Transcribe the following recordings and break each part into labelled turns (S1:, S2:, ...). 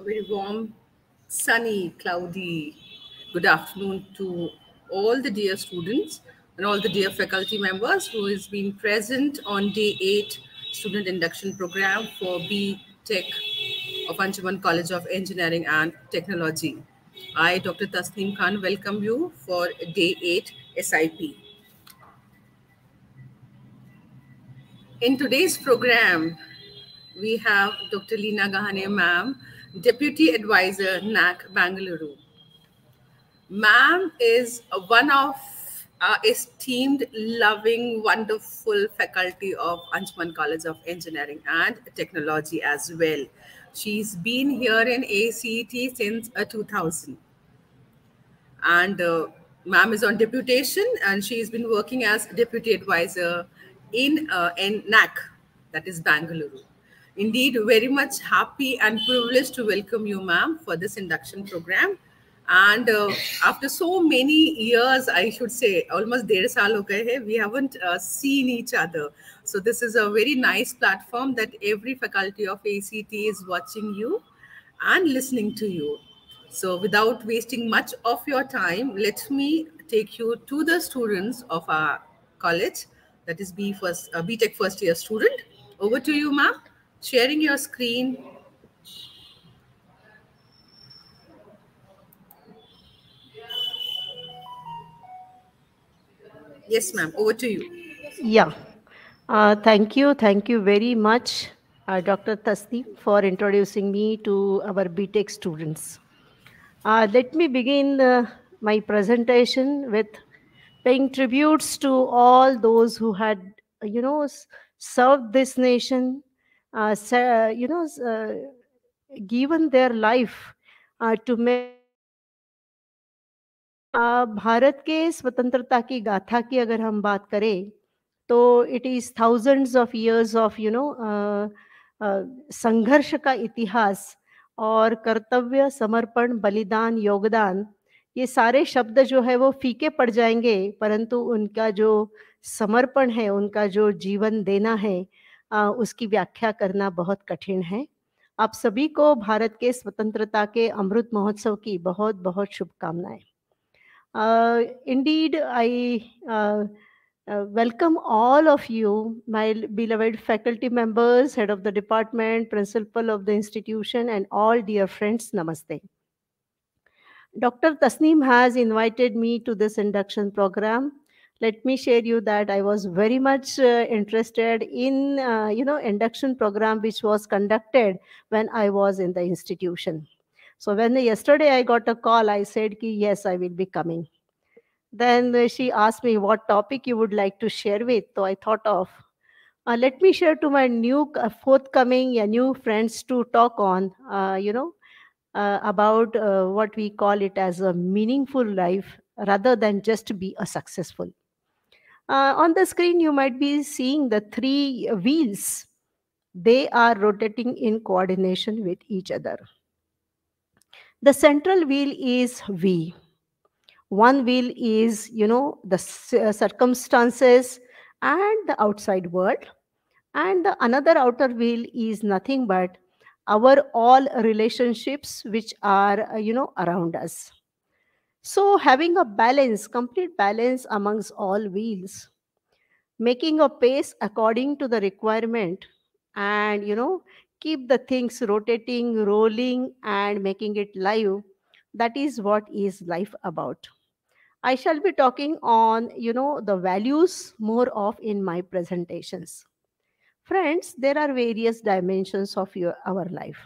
S1: A very warm, sunny, cloudy good afternoon to all the dear students and all the dear faculty members who has been present on day 8 student induction program for B Tech of Anjuman College of Engineering and Technology. I, Dr. Tasneem Khan, welcome you for day 8 SIP. In today's program, we have Dr. Lina Gahane ma'am Deputy Advisor, NAC, Bangalore. Ma'am is one of our uh, esteemed, loving, wonderful faculty of Anjuman College of Engineering and Technology as well. She's been here in ACT since uh, 2000. And uh, ma'am is on deputation and she's been working as deputy advisor in, uh, in NAC, that is Bangalore. Indeed, very much happy and privileged to welcome you, ma'am, for this induction program. And uh, after so many years, I should say, almost dere saal ho gaye hai, we haven't uh, seen each other. So this is a very nice platform that every faculty of ACT is watching you and listening to you. So without wasting much of your time, let me take you to the students of our college, that is B first, uh, BTech first year student. Over to you, ma'am sharing your screen. Yes, ma'am. Over to you.
S2: Yeah. Uh, thank you. Thank you very much, uh, Dr. Tasneem, for introducing me to our BTech students. Uh, let me begin uh, my presentation with paying tributes to all those who had, you know, served this nation uh, you know, uh, given their life uh, to make uh, Bharat के स्वतंत्रता की गाथा की अगर हम बात करें तो it is thousands of years of you know संघर्ष का इतिहास और कर्तव्य समर्पण बलिदान योगदान ये सारे शब्द जो है वो फीके पड़ जाएंगे परंतु उनका जो समर्पण है उनका जो जीवन देना है उसकी व्याख्या करना बहुत कठिन है आप सभी को भारत के स्वतंत्रता के अमृत महोत्सव की बहुत बहुत शुभकामनाएं indeed I welcome all of you my beloved faculty members head of the department principal of the institution and all dear friends नमस्ते doctor Tasneem has invited me to this induction programme let me share you that i was very much uh, interested in uh, you know induction program which was conducted when i was in the institution so when yesterday i got a call i said Ki, yes i will be coming then she asked me what topic you would like to share with so i thought of uh, let me share to my new uh, forthcoming new friends to talk on uh, you know uh, about what we call it as a meaningful life rather than just be a successful uh, on the screen, you might be seeing the three wheels. They are rotating in coordination with each other. The central wheel is V. One wheel is, you know, the uh, circumstances and the outside world. And the another outer wheel is nothing but our all relationships which are, uh, you know, around us so, having a balance, complete balance amongst all wheels, making a pace according to the requirement, and you know, keep the things rotating, rolling, and making it live. That is what is life about. I shall be talking on, you know, the values more of in my presentations. Friends, there are various dimensions of your, our life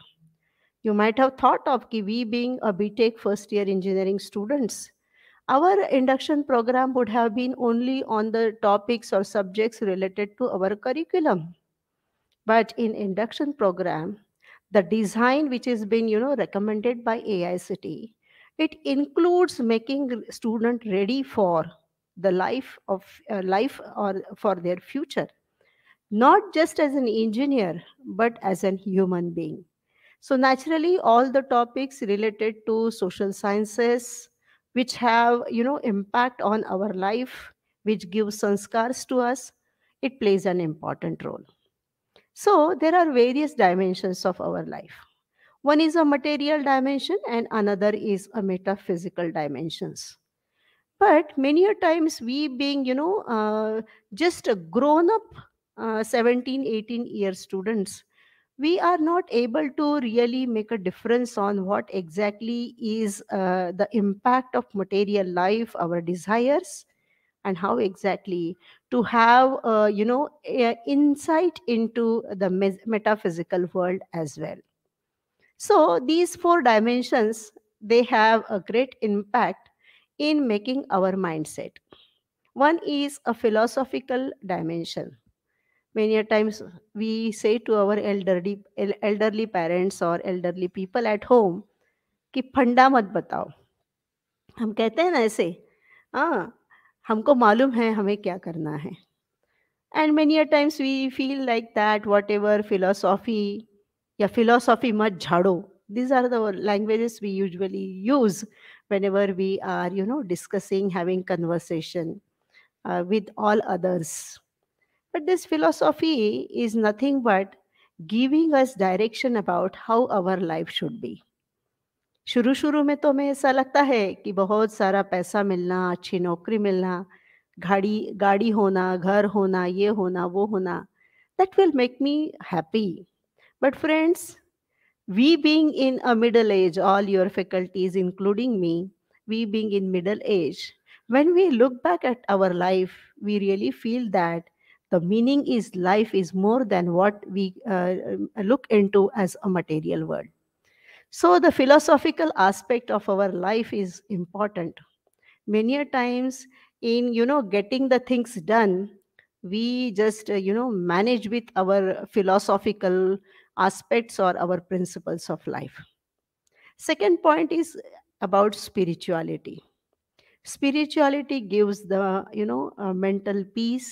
S2: you might have thought of ki we being a BTEC first year engineering students, our induction program would have been only on the topics or subjects related to our curriculum. But in induction program, the design which has been you know recommended by AICT, it includes making student ready for the life of uh, life or for their future, not just as an engineer, but as a human being so naturally, all the topics related to social sciences, which have you know impact on our life, which gives sanskars to us, it plays an important role. So there are various dimensions of our life. One is a material dimension and another is a metaphysical dimensions. But many a times we being, you know, uh, just a grown up uh, 17, 18 year students, we are not able to really make a difference on what exactly is uh, the impact of material life our desires and how exactly to have uh, you know insight into the metaphysical world as well so these four dimensions they have a great impact in making our mindset one is a philosophical dimension many times we say to our elderly elderly parents or elderly people at home कि फंडा मत बताओ हम कहते हैं ना ऐसे हाँ हमको मालूम है हमें क्या करना है and many a times we feel like that whatever philosophy या फिलोसॉफी मत झाड़ो these are the languages we usually use whenever we are you know discussing having conversation uh, with all others But this philosophy is nothing but giving us direction about how our life should be शुरू शुरू में तो हमें ऐसा लगता है कि बहुत सारा पैसा मिलना अच्छी नौकरी मिलना गाड़ी गाड़ी होना घर होना ये होना वो होना that will make me happy but friends we being in a middle age all your faculties including me we being in middle age when we look back at our life we really feel that the meaning is life is more than what we uh, look into as a material world so the philosophical aspect of our life is important many times in you know getting the things done we just uh, you know manage with our philosophical aspects or our principles of life second point is about spirituality spirituality gives the you know uh, mental peace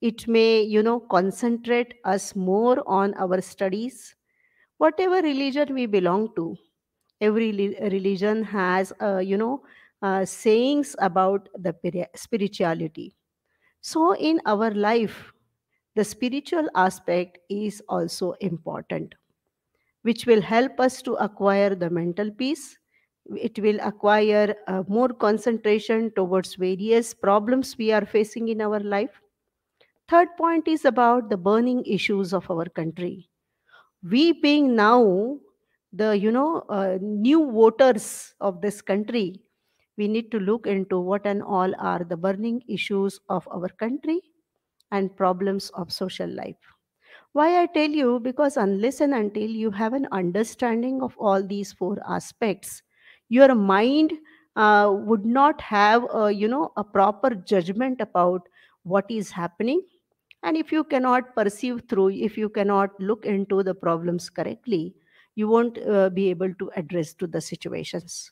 S2: it may you know concentrate us more on our studies whatever religion we belong to every religion has uh, you know uh, sayings about the spirituality so in our life the spiritual aspect is also important which will help us to acquire the mental peace it will acquire uh, more concentration towards various problems we are facing in our life Third point is about the burning issues of our country. We being now the you know uh, new voters of this country, we need to look into what and all are the burning issues of our country and problems of social life. Why I tell you because unless and until you have an understanding of all these four aspects, your mind uh, would not have a, you know a proper judgment about what is happening And if you cannot perceive through, if you cannot look into the problems correctly, you won't uh, be able to address to the situations.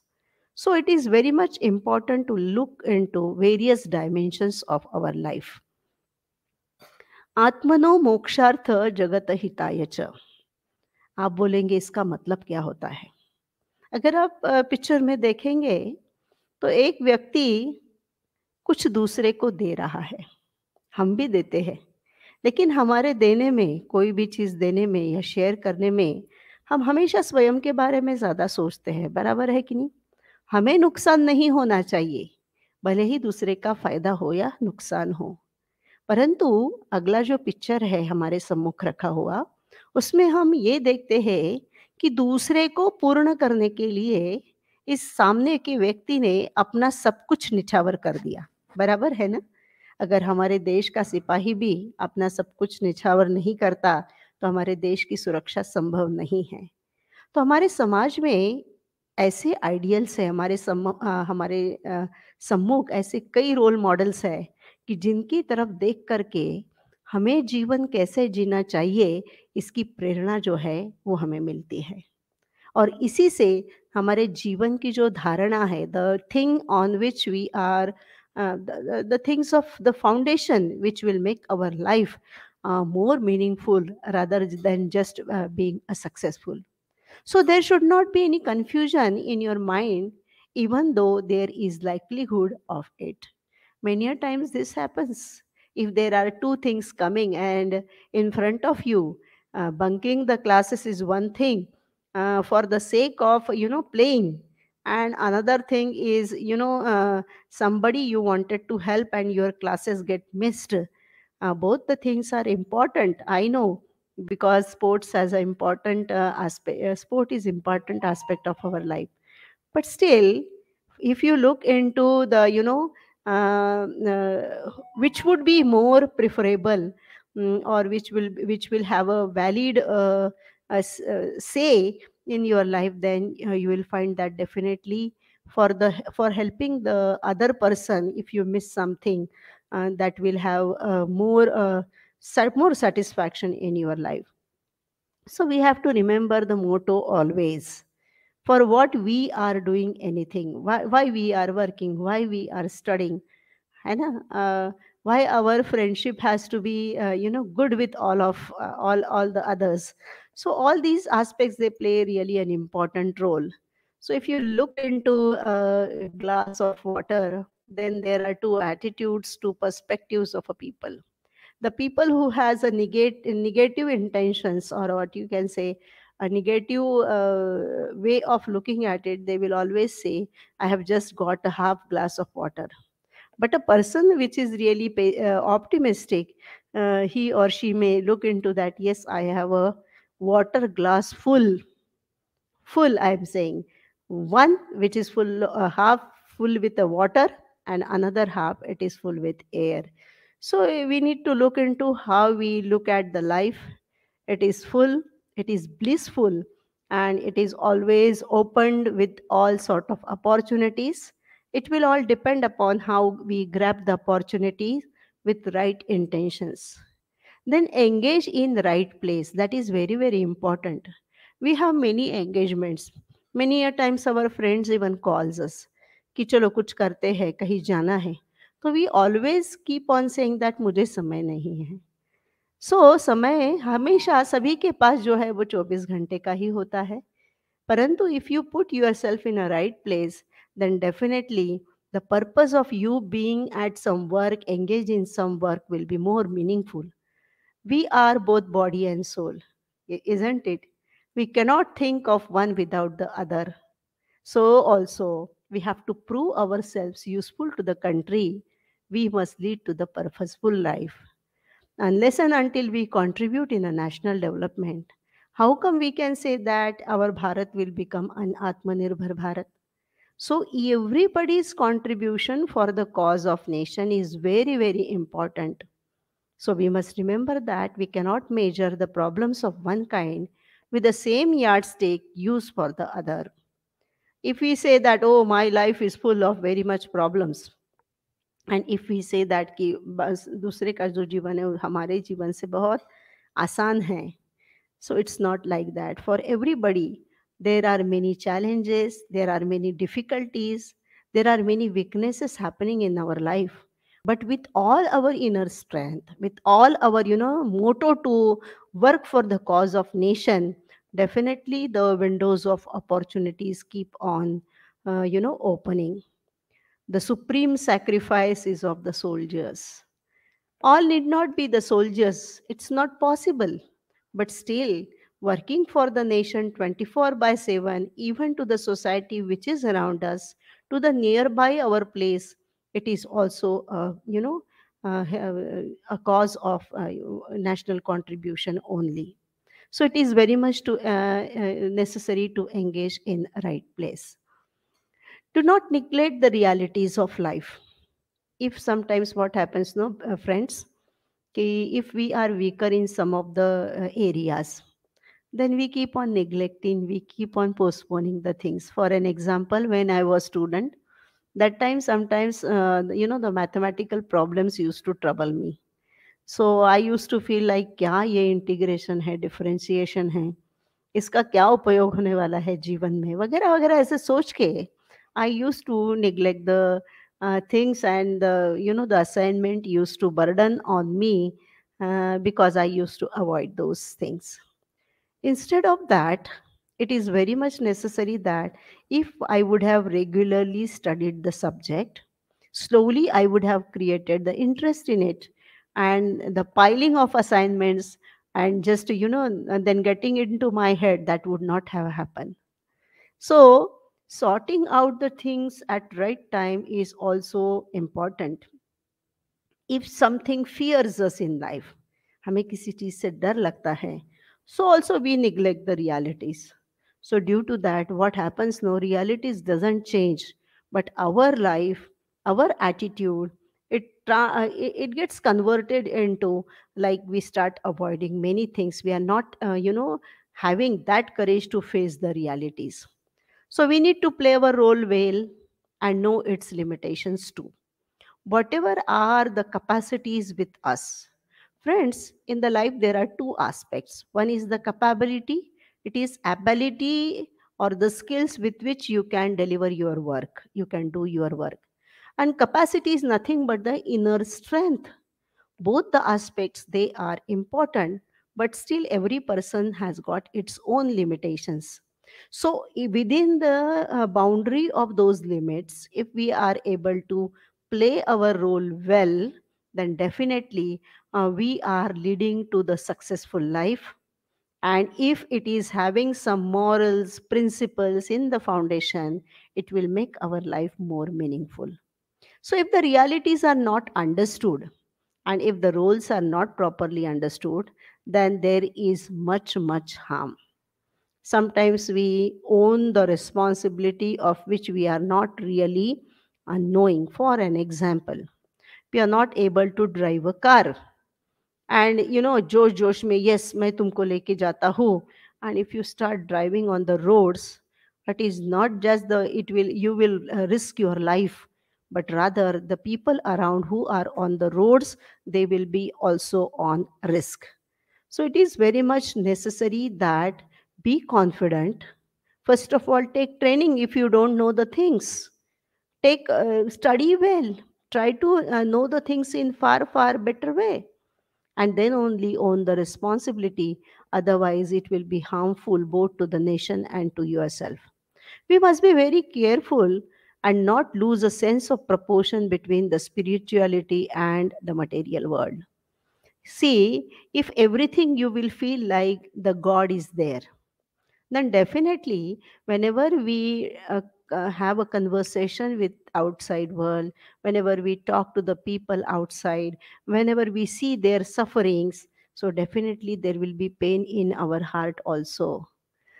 S2: So it is very much important to look into various dimensions of our life. आत्मनो मोक्षार्थ जगत हिताय च आप बोलेंगे इसका मतलब क्या होता है अगर आप पिक्चर में देखेंगे तो एक व्यक्ति कुछ दूसरे को दे रहा है हम भी देते हैं लेकिन हमारे देने में कोई भी चीज़ देने में या शेयर करने में हम हमेशा स्वयं के बारे में ज़्यादा सोचते हैं बराबर है कि नहीं हमें नुकसान नहीं होना चाहिए भले ही दूसरे का फायदा हो या नुकसान हो परंतु अगला जो पिक्चर है हमारे सम्मुख रखा हुआ उसमें हम ये देखते हैं कि दूसरे को पूर्ण करने के लिए इस सामने के व्यक्ति ने अपना सब कुछ निछावर कर दिया बराबर है ना अगर हमारे देश का सिपाही भी अपना सब कुछ निछावर नहीं करता तो हमारे देश की सुरक्षा संभव नहीं है तो हमारे समाज में ऐसे आइडियल्स हैं हमारे सम, आ, हमारे सम्मुख ऐसे कई रोल मॉडल्स हैं कि जिनकी तरफ देख करके हमें जीवन कैसे जीना चाहिए इसकी प्रेरणा जो है वो हमें मिलती है और इसी से हमारे जीवन की जो धारणा है the thing on which we are Uh, the, the, things of the foundation which will make our life uh, more meaningful rather than just uh, being a successful so there should not be any confusion in your mind even though there is likelihood of it many a times this happens if there are two things coming and in front of you uh, bunking the classes is one thing uh, for the sake of you know playing and another thing is you know uh, somebody you wanted to help and your classes get missed uh, both the things are important i know because sports has an important uh, aspect uh, sport is important aspect of our life but still if you look into the you know um, uh, which would be more preferable um, or which will which will have a valid uh, say in your life then uh, you will find that definitely for the for helping the other person if you miss something uh, that will have uh, more uh, more satisfaction in your life so we have to remember the motto always for what we are doing anything why, why we are working why we are studying and uh, uh why our friendship has to be uh, you know good with all of all all the others so all these aspects they play really an important role so if you look into a uh, glass of water then there are two attitudes two perspectives of a people the people who has a negate negative intentions or what you can say a negative uh, way of looking at it they will always say i have just got a half glass of water but a person which is really uh, optimistic uh, he or she may look into that yes i have a water glass full full i am saying one which is full uh, half full with the water and another half it is full with air so we need to look into how we look at the life it is full it is blissful and it is always opened with all sort of opportunities it will all depend upon how we grab the opportunities with right intentions then engage in the right place that is very very important we have many engagements many a times our friends even calls us कि चलो कुछ करते हैं कहीं जाना है तो we always keep on saying that मुझे समय नहीं है सो so, समय हमेशा सभी के पास जो है वो 24 घंटे का ही होता है परंतु if you put yourself in a right place then definitely the purpose of you being at some work engage in some work will be more meaningful we are both body and soul, isn't it? We cannot think of one without the other. So, also, we have to prove ourselves useful to the country. We must lead to the purposeful life. Unless and until we contribute in a national development, how come we can say that our Bharat will become an Atmanirbhar Bharat? So everybody's contribution for the cause of nation is very, very important. So we must remember that we cannot measure the problems of one kind with the same yardstick used for the other. If we say that, oh, my life is full of very much problems, and if we say that ki bas dusre ka jo jeevan hai hamare jeevan se bahut aasan hai so it's not like that for everybody there are many challenges there are many difficulties there are many weaknesses happening in our life but with all our inner strength with all our you know motto to work for the cause of nation definitely the windows of opportunities keep on uh, you know opening the supreme sacrifice is of the soldiers all need not be the soldiers it's not possible but still working for the nation 24 by 7 even to the society which is around us to the nearby our place it is also uh, you know uh, uh, a cause of uh, national contribution only so it is very much to, necessary to engage in right place do not neglect the realities of life if sometimes what happens no friends if we are weaker in some of the areas then we keep on neglecting we keep on postponing the things for an example when i was student that time sometimes uh, you know the mathematical problems used to trouble me so i used to feel like kya ye integration hai differentiation hai iska kya upayog hone wala hai jeevan mein wagera wagera aise soch ke i used to neglect the uh, things and you know the assignment used to burden on me uh, because i used to avoid those things instead of that it is very much necessary that if I would have regularly studied the subject, slowly I would have created the interest in it. And the piling of assignments and just, you know, and then getting into my head, that would not have happened. So, sorting out the things at right time is also important. If something fears us in life, हमें किसी चीज से डर लगता है so due to that, what happens No realities doesn't change, but our life, our attitude, uh, it, it gets converted into like we start avoiding many things. We are not, uh, you know, having that courage to face the realities. So we need to play our role well and know its limitations too. Whatever are the capacities with us. Friends, in the life, there are two aspects. One is the capability it is ability or the skills with which you can deliver your work you can do your work and capacity is nothing but the inner strength both the aspects they are important but still every person has got its own limitations so within the uh, boundary of those limits if we are able to play our role well then definitely uh, we are leading to the successful life and if it is having some morals, principles in the foundation, it will make our life more meaningful. So, if the realities are not understood and if the roles are not properly understood, then there is much, much harm. Sometimes we own the responsibility of which we are not really unknowing. For an example, we are not able to drive a car and you know josh josh Me, yes main tumko leke jata hu and if you start driving on the roads that is not just the it will you will uh, risk your life but rather the people around who are on the roads they will be also on risk so it is very much necessary that be confident first of all take training if you don't know the things take uh, study well try to uh, know the things in far far better way and then only own the responsibility. Otherwise, it will be harmful both to the nation and to yourself. We must be very careful and not lose a sense of proportion between the spirituality and the material world. See, if everything you will feel like the God is there, then definitely whenever we uh, uh, have a conversation with outside world whenever we talk to the people outside whenever we see their sufferings so definitely there will be pain in our heart also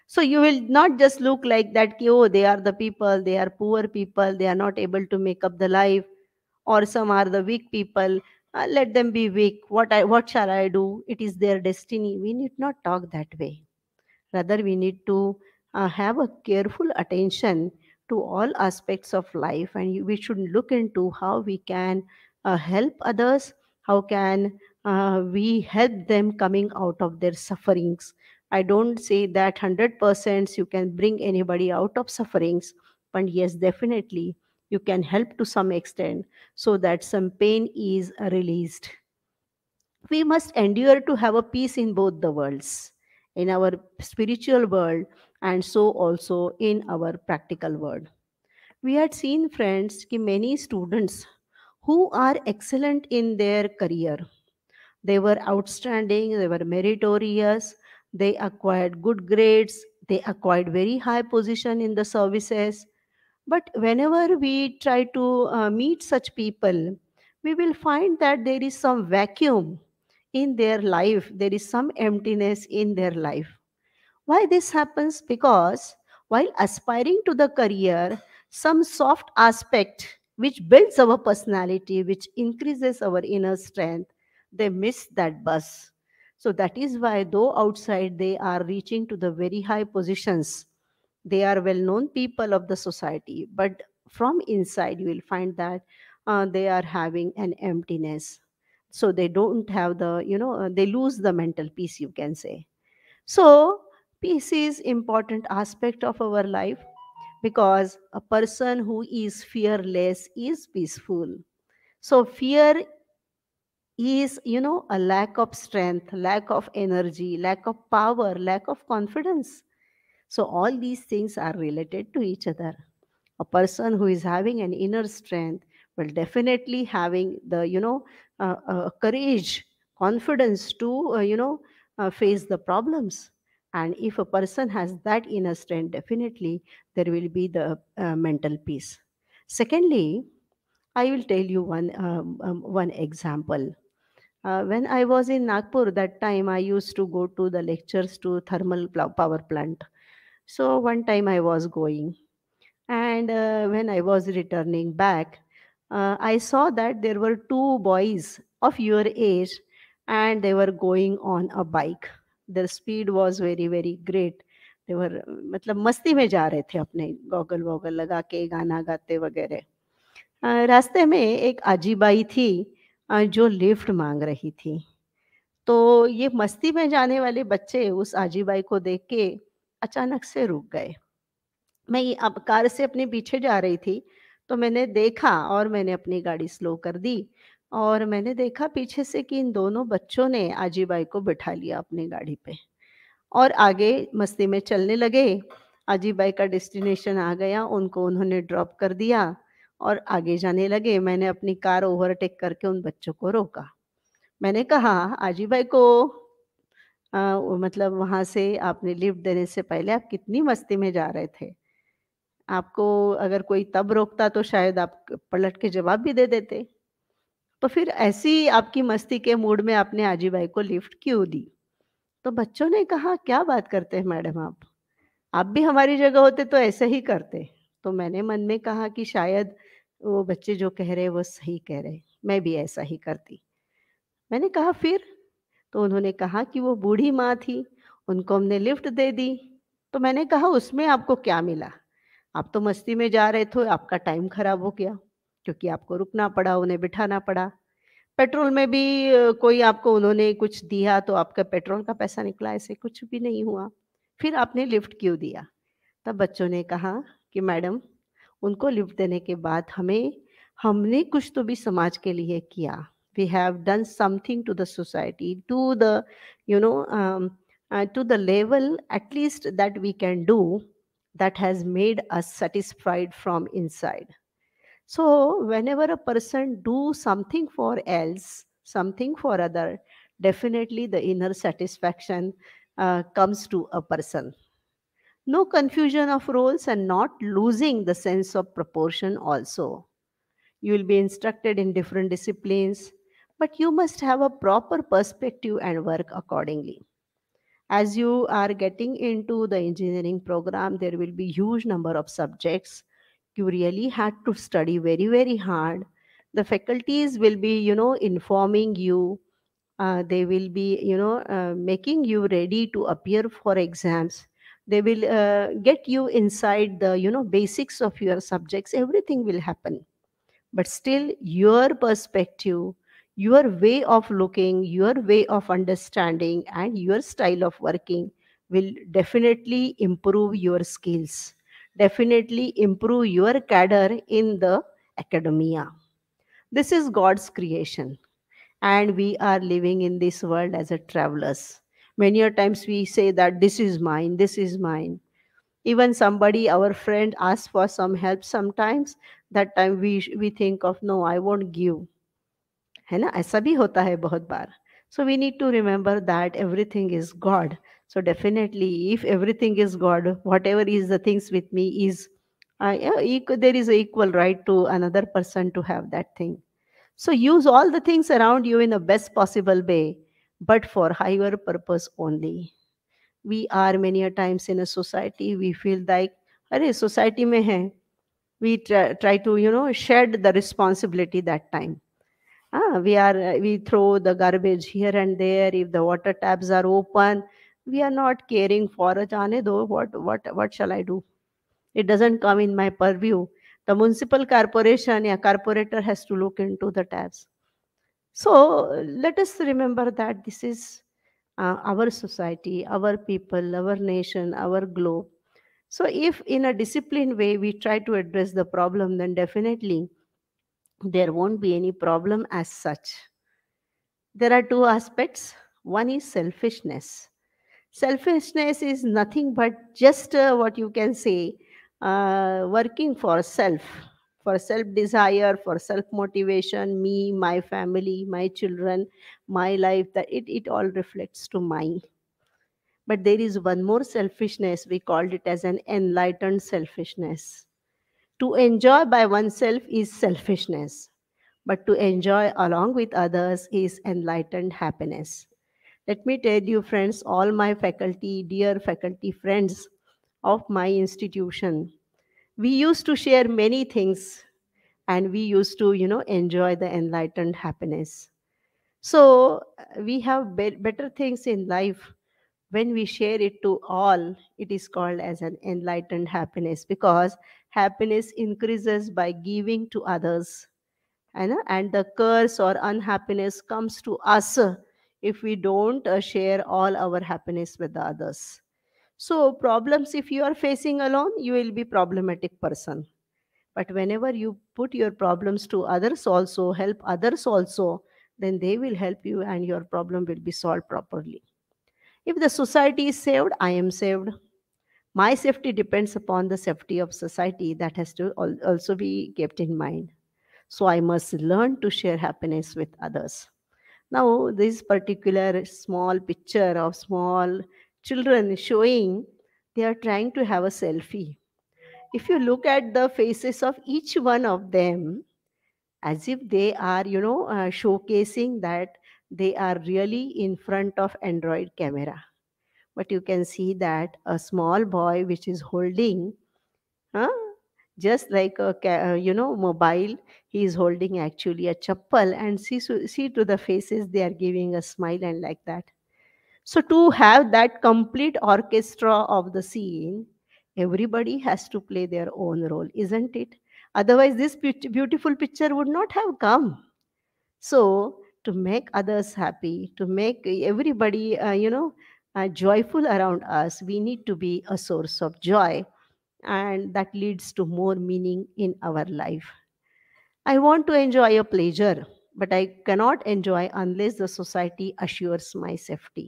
S2: so you will not just look like that oh they are the people they are poor people they are not able to make up the life or some are the weak people uh, let them be weak what i what shall i do it is their destiny we need not talk that way rather we need to uh, have a careful attention to all aspects of life and we should look into how we can uh, help others how can uh, we help them coming out of their sufferings i don't say that 100% you can bring anybody out of sufferings but yes definitely you can help to some extent so that some pain is released we must endure to have a peace in both the worlds in our spiritual world and so also in our practical world. We had seen, friends, that many students who are excellent in their career. They were outstanding, they were meritorious, they acquired good grades, they acquired very high position in the services. But whenever we try to uh, meet such people, we will find that there is some vacuum in their life, there is some emptiness in their life. Why this happens? Because while aspiring to the career, some soft aspect which builds our personality, which increases our inner strength, they miss that bus. So that is why, though outside they are reaching to the very high positions, they are well known people of the society. But from inside, you will find that uh, they are having an emptiness. So they don't have the, you know, uh, they lose the mental peace, you can say. So peace is important aspect of our life because a person who is fearless is peaceful so fear is you know a lack of strength lack of energy lack of power lack of confidence so all these things are related to each other a person who is having an inner strength will definitely having the you know uh, uh, courage confidence to uh, you know uh, face the problems and if a person has that inner strength, definitely there will be the uh, mental peace. Secondly, I will tell you one, um, um, one example. Uh, when I was in Nagpur that time, I used to go to the lectures to thermal power plant. So one time I was going, and uh, when I was returning back, uh, I saw that there were two boys of your age, and they were going on a bike. The speed was very very great देवर मतलब मस्ती में जा रहे थे अपने goggle वॉगल लगा के गाना गाते वगैरह रास्ते में एक आजीबाई थी जो लिफ्ट मांग रही थी तो ये मस्ती में जाने वाले बच्चे उस आजीबाई को देख के अचानक से रुक गए मैं अब कार से अपने पीछे जा रही थी तो मैंने देखा और मैंने अपनी गाड़ी स्लो कर दी और मैंने देखा पीछे से कि इन दोनों बच्चों ने आजीबाई को बिठा लिया अपनी गाड़ी पे और आगे मस्ती में चलने लगे आजीबाई का डेस्टिनेशन आ गया उनको उन्होंने ड्रॉप कर दिया और आगे जाने लगे मैंने अपनी कार ओवरटेक करके उन बच्चों को रोका मैंने कहा आजीबाई को आ, मतलब वहाँ से आपने लिफ्ट देने से पहले आप कितनी मस्ती में जा रहे थे आपको अगर कोई तब रोकता तो शायद आप पलट के जवाब भी दे देते तो फिर ऐसी आपकी मस्ती के मूड में आपने आजी भाई को लिफ्ट क्यों दी तो बच्चों ने कहा क्या बात करते हैं मैडम आप आप भी हमारी जगह होते तो ऐसे ही करते तो मैंने मन में कहा कि शायद वो बच्चे जो कह रहे वो सही कह रहे मैं भी ऐसा ही करती मैंने कहा फिर तो उन्होंने कहा कि वो बूढ़ी माँ थी उनको हमने लिफ्ट दे दी तो मैंने कहा उसमें आपको क्या मिला आप तो मस्ती में जा रहे थे आपका टाइम खराब हो गया क्योंकि आपको रुकना पड़ा उन्हें बिठाना पड़ा पेट्रोल में भी कोई आपको उन्होंने कुछ दिया तो आपका पेट्रोल का पैसा निकला ऐसे कुछ भी नहीं हुआ फिर आपने लिफ्ट क्यों दिया तब बच्चों ने कहा कि मैडम उनको लिफ्ट देने के बाद हमें हमने कुछ तो भी समाज के लिए किया we have done something to the society to the you know to the level at least that we can do that has made us satisfied from inside so whenever a person do something for else something for other definitely the inner satisfaction uh, comes to a person no confusion of roles and not losing the sense of proportion also you will be instructed in different disciplines but you must have a proper perspective and work accordingly as you are getting into the engineering program there will be huge number of subjects you really had to study very very hard the faculties will be you know informing you uh, they will be you know uh, making you ready to appear for exams they will uh, get you inside the you know basics of your subjects everything will happen but still your perspective your way of looking your way of understanding and your style of working will definitely improve your skills definitely improve your cadre in the academia. This is God's creation, and we are living in this world as a travelers. Many a times we say that this is mine, this is mine. Even somebody, our friend, asks for some help sometimes. That time we we think of no, I won't give. So we ऐसा भी होता है बहुत बार God. So definitely, if everything is God, whatever is the things with me is, uh, yeah, equal, there is equal right to another person to have that thing. So use all the things around you in the best possible way, but for higher purpose only. We are many a times in a society, we feel like, अरे society hai. we try, try to you know shed the responsibility that time ah, we are we throw the garbage here and there if the water taps are open we are not caring for a chane do what what what shall i do it doesn't come in my purview the municipal corporation or corporator has to look into the tabs so let us remember that this is uh, our society our people our nation our globe so if in a disciplined way we try to address the problem then definitely there won't be any problem as such there are two aspects one is selfishness Selfishness is nothing but just uh, what you can say, uh, working for self, for self desire, for self motivation, me, my family, my children, my life, that it, it all reflects to mine. But there is one more selfishness, we called it as an enlightened selfishness. To enjoy by oneself is selfishness, but to enjoy along with others is enlightened happiness. Let me tell you, friends, all my faculty, dear faculty friends of my institution, we used to share many things and we used to, you know, enjoy the enlightened happiness. So uh, we have be better things in life when we share it to all. It is called as an enlightened happiness because happiness increases by giving to others. And, and the curse or unhappiness comes to us if we don't uh, share all our happiness with the others so problems if you are facing alone you will be problematic person but whenever you put your problems to others also help others also then they will help you and your problem will be solved properly if the society is saved i am saved my safety depends upon the safety of society that has to also be kept in mind so i must learn to share happiness with others now, this particular small picture of small children showing they are trying to have a selfie. If you look at the faces of each one of them, as if they are, you know, uh, showcasing that they are really in front of Android camera. But you can see that a small boy which is holding, huh, just like a, uh, you know, mobile, he is holding actually a chappal and see, see to the faces they are giving a smile and like that so to have that complete orchestra of the scene everybody has to play their own role isn't it otherwise this beautiful picture would not have come so to make others happy to make everybody uh, you know uh, joyful around us we need to be a source of joy and that leads to more meaning in our life I want to enjoy a pleasure, but I cannot enjoy unless the society assures my safety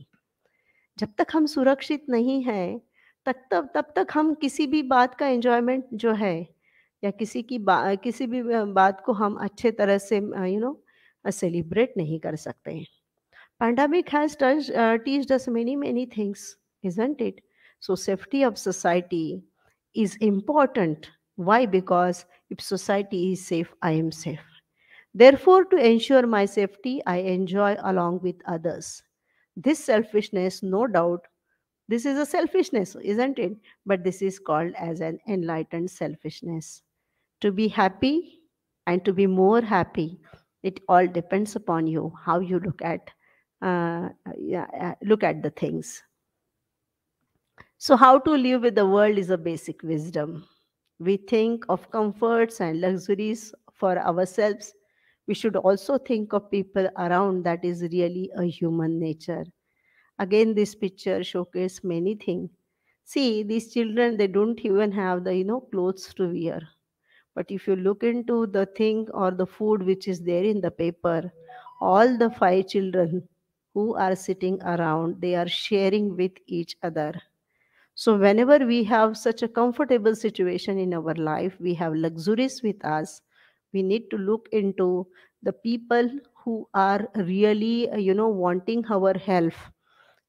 S2: जब तक हम सुरक्षित नहीं हैं तब तक तब तक हम किसी भी बात का एंजॉयमेंट जो है या किसी की बा, किसी भी बात को हम अच्छे तरह से यू नो सेलिब्रेट नहीं कर सकते हैं pandemic has teach us many many things isn't it so safety of society is important why because If society is safe, I am safe. Therefore, to ensure my safety, I enjoy along with others. This selfishness, no doubt, this is a selfishness, isn't it? But this is called as an enlightened selfishness. To be happy and to be more happy, it all depends upon you how you look at uh, yeah, uh, look at the things. So, how to live with the world is a basic wisdom we think of comforts and luxuries for ourselves, we should also think of people around that is really a human nature. Again, this picture showcases many things. See, these children, they don't even have the, you know, clothes to wear. But if you look into the thing or the food which is there in the paper, all the five children who are sitting around, they are sharing with each other. So, whenever we have such a comfortable situation in our life, we have luxuries with us, we need to look into the people who are really, uh, you know, wanting our help,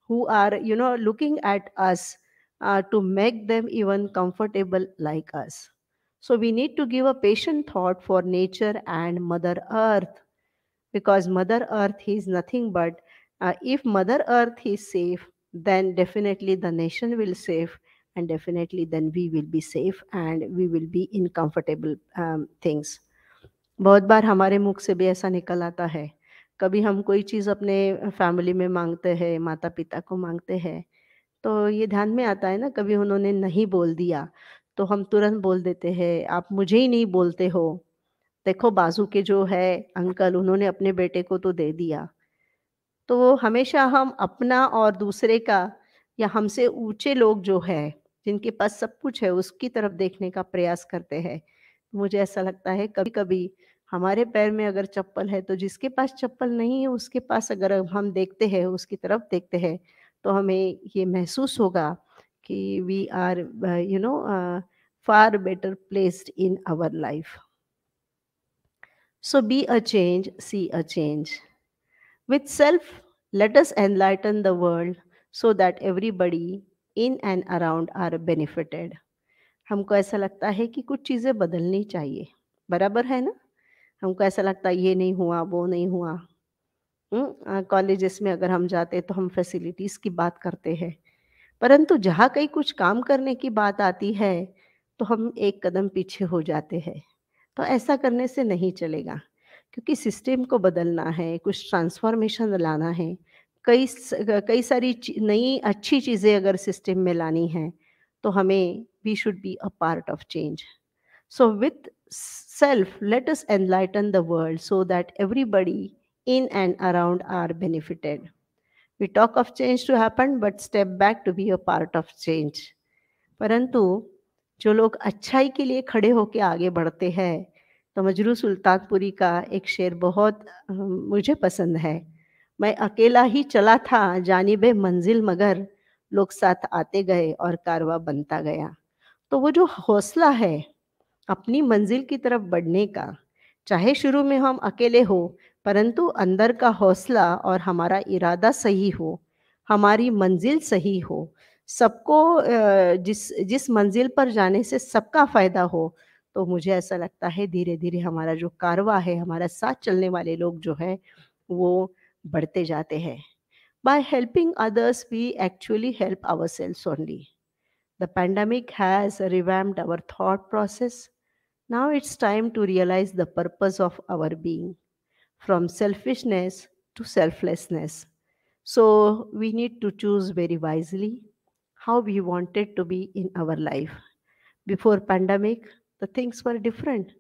S2: who are, you know, looking at us uh, to make them even comfortable like us. So, we need to give a patient thought for nature and Mother Earth because Mother Earth is nothing but uh, if Mother Earth is safe, then definitely the nation will save and definitely then we will be safe and we will be in comfortable um, things बहुत बार हमारे मुख से भी ऐसा निकल आता है कभी हम कोई चीज़ अपने फैमिली में मांगते हैं माता पिता को मांगते हैं तो ये ध्यान में आता है ना कभी उन्होंने नहीं बोल दिया तो हम तुरंत बोल देते हैं आप मुझे ही नहीं बोलते हो देखो बाजू के जो है अंकल उन्होंने अपने बेटे को तो दे दिया तो हमेशा हम अपना और दूसरे का या हमसे ऊंचे लोग जो है जिनके पास सब कुछ है उसकी तरफ देखने का प्रयास करते हैं मुझे ऐसा लगता है कभी कभी हमारे पैर में अगर चप्पल है तो जिसके पास चप्पल नहीं है उसके पास अगर हम देखते हैं उसकी तरफ देखते हैं तो हमें ये महसूस होगा कि we are you know far better placed in our life so be a change see a change With self, let us enlighten the world so that everybody in and around are benefited हमको ऐसा लगता है कि कुछ चीज़ें बदलनी चाहिए बराबर है ना हमको ऐसा लगता है ये नहीं हुआ वो नहीं हुआ कॉलेज हम्म, में अगर हम जाते तो हम फैसिलिटीज़ की बात करते हैं परंतु जहाँ कहीं कुछ काम करने की बात आती है तो हम एक कदम पीछे हो जाते हैं तो ऐसा करने से नहीं चलेगा क्योंकि सिस्टम को बदलना है कुछ ट्रांसफॉर्मेशन लाना है कई कई सारी नई अच्छी चीज़ें अगर सिस्टम में लानी है तो हमें we should be a part of change so with self let us enlighten the world so that everybody in and around are benefited We talk of change to happen, but step back to be a part of change. परंतु जो लोग अच्छाई के लिए खड़े होकर आगे बढ़ते हैं तो मजरू सुल्तानपुरी का एक शेर बहुत मुझे पसंद है मैं अकेला ही चला था जानिब मंजिल मगर लोग साथ आते गए और कारवा बनता गया तो वो जो हौसला है अपनी मंजिल की तरफ बढ़ने का चाहे शुरू में हम अकेले हो परंतु अंदर का हौसला और हमारा इरादा सही हो हमारी मंजिल सही हो सबको जिस जिस मंजिल पर जाने से सबका फ़ायदा हो तो मुझे ऐसा लगता है धीरे धीरे हमारा जो कारवा है हमारा साथ चलने वाले लोग जो है वो बढ़ते जाते हैं by helping others we actually help our selves only the pandemic has revamped our thought process now it's time to realise the purpose of our being from selfishness to selflessness so we need to choose very wisely how we wanted to be in our life before pandemic the things were different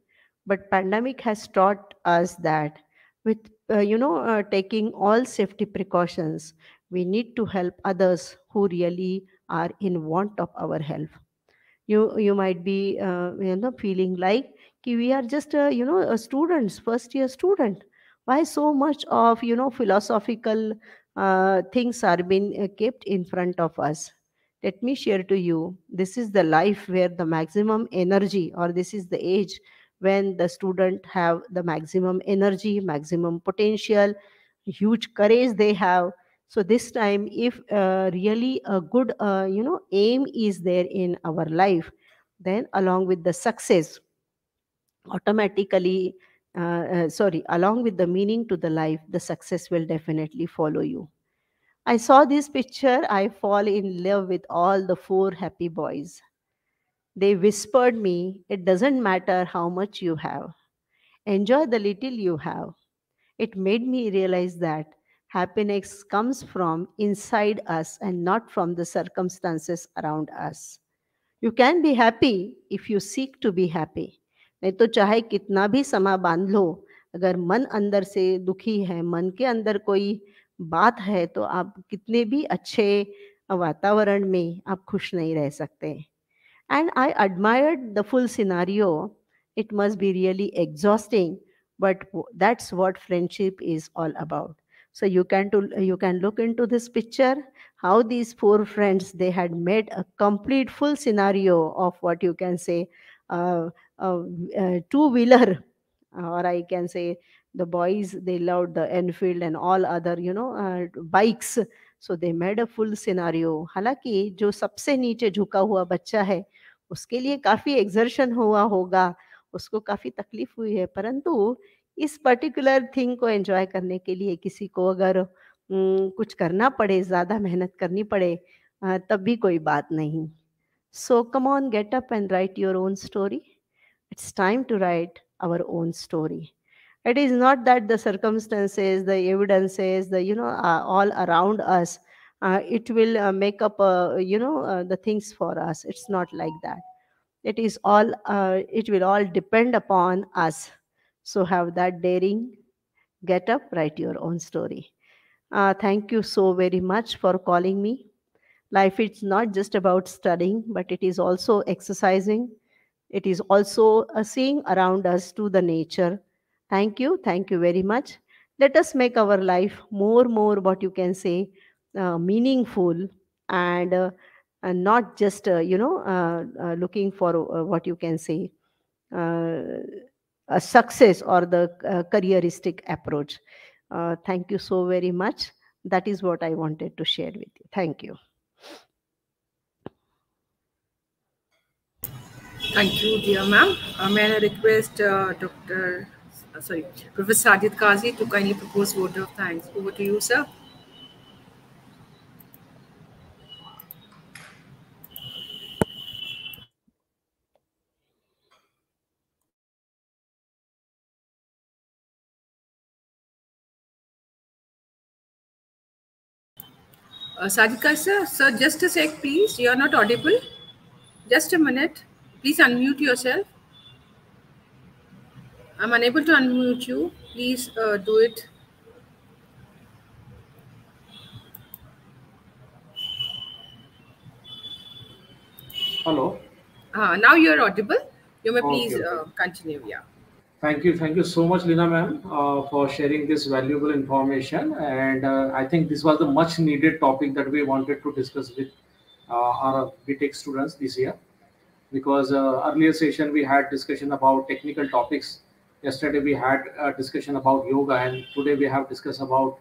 S2: but pandemic has taught us that with uh, you know uh, taking all safety precautions we need to help others who really are in want of our help you you might be uh, you know feeling like ki we are just you know students first year student why so much of you know philosophical uh, things are being uh, kept in front of us let me share to you this is the life where the maximum energy or this is the age when the student have the maximum energy maximum potential huge courage they have so this time if uh, really a good uh, you know aim is there in our life then along with the success automatically uh, uh sorry along with the meaning to the life the success will definitely follow you I saw this picture, I fall in love with all the four happy boys. They whispered me, It doesn't matter how much you have, enjoy the little you have. It made me realize that happiness comes from inside us and not from the circumstances around us. You can be happy if you seek to be happy. नहीं तो चाहे कितना भी समा बांध लो अगर मन अंदर से दुखी है मन के अंदर कोई बात है तो आप कितने भी अच्छे वातावरण में आप खुश नहीं रह सकते and I admired the full scenario. It must be really exhausting, but that's what friendship is all about. so you can to, you can look into this picture how these four friends they had made a complete full scenario of what you can say uh, uh, uh two wheeler or i can say the boys they loved the Enfield and all other you know uh, bikes so they made a full scenario हालांकि जो सबसे नीचे झुका हुआ बच्चा है उसके लिए काफ़ी एग्जर्शन हुआ होगा उसको काफ़ी तकलीफ हुई है परंतु इस पर्टिकुलर थिंग को एंजॉय करने के लिए किसी को अगर न, कुछ करना पड़े ज़्यादा मेहनत करनी पड़े तब भी कोई बात नहीं so come on get up and write your own story it's time to write our own story it is not that the circumstances the evidences the you know uh, all around us uh, it will uh, make up uh, you know uh, the things for us it's not like that it is all uh, it will all depend upon us so have that daring get up write your own story thank you so very much for calling me life is not just about studying but it is also exercising it is also seeing around us to the nature Thank you. Thank you very much. Let us make our life more, more what you can say, uh, meaningful and, uh, and not just, uh, you know, uh, uh, looking for uh, what you can say, a success or the careeristic approach. thank you so very much. That is what I wanted to share with you. Thank you. Thank
S1: you, dear ma'am. Uh, may I request uh, Dr. uh, sorry, Professor Sadid Kazi to kindly propose word of thanks. Over to you, sir. Uh, Sadika sir, sir, just a sec, please. You are not audible. Just a minute. Please unmute yourself. I'm unable to unmute you. Please uh, do it. Hello. Uh, now you're audible. You may okay. please uh, continue. Yeah.
S3: Thank you. Thank you so much, Lina ma'am, uh, for sharing this valuable information. And uh, I think this was the much needed topic that we wanted to discuss with uh, our BTEC students this year. Because uh, earlier session, we had discussion about technical topics yesterday we had a discussion about yoga and today we have discussed about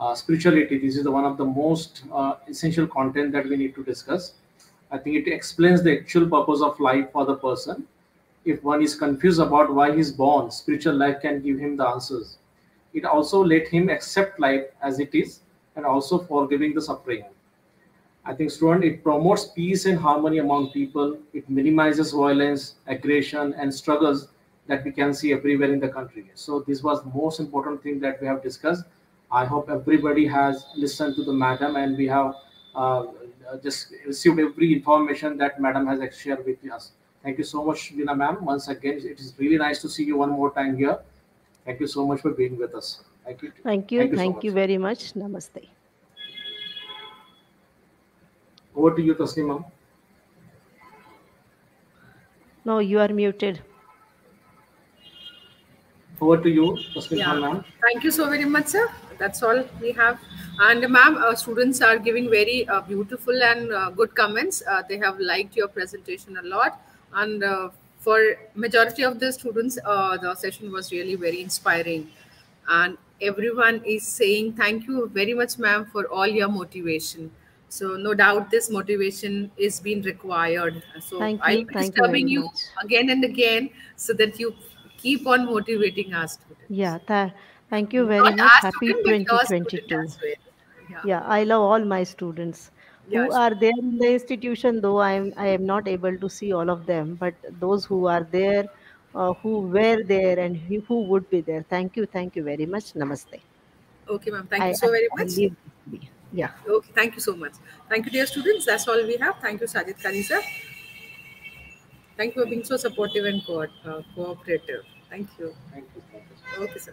S3: uh, spirituality this is the, one of the most uh, essential content that we need to discuss i think it explains the actual purpose of life for the person if one is confused about why he's born spiritual life can give him the answers it also let him accept life as it is and also forgiving the suffering i think student it promotes peace and harmony among people it minimizes violence aggression and struggles that we can see everywhere in the country. So this was the most important thing that we have discussed. I hope everybody has listened to the madam and we have uh, just received every information that madam has shared with us. Thank you so much, Vina ma'am. Once again, it is really nice to see you one more time here. Thank you so much for being with us. Thank you.
S2: Thank you. Thank you, thank so you very much. Namaste.
S3: Over to you, Tasneem ma'am.
S2: No, you are muted.
S3: Over to you, Mr. yeah.
S2: Thank
S1: you so very much, sir. That's all we have. And ma'am, our uh, students are giving very uh, beautiful and uh, good comments. Uh, they have liked your presentation a lot. And uh, for majority of the students, uh, the session was really very inspiring. And everyone is saying thank you very much, ma'am, for all your motivation. So no doubt this motivation is being required. So I'll be disturbing you, you again and again so that you keep on motivating our students.
S2: Yeah, th- thank you very Not much. Happy 2022. Well. Yeah. yeah, I love all my students who are there in the institution though i am i am not able to see all of them but those who are there uh, who were there and who, would be there thank you thank you very much namaste
S1: okay ma'am thank I, you so very I, much
S2: I yeah
S1: okay thank you so much thank you dear students that's all we have thank you sajid kani sir Thank you for being so supportive and co- uh, cooperative. Thank you. Thank you. Okay, sir.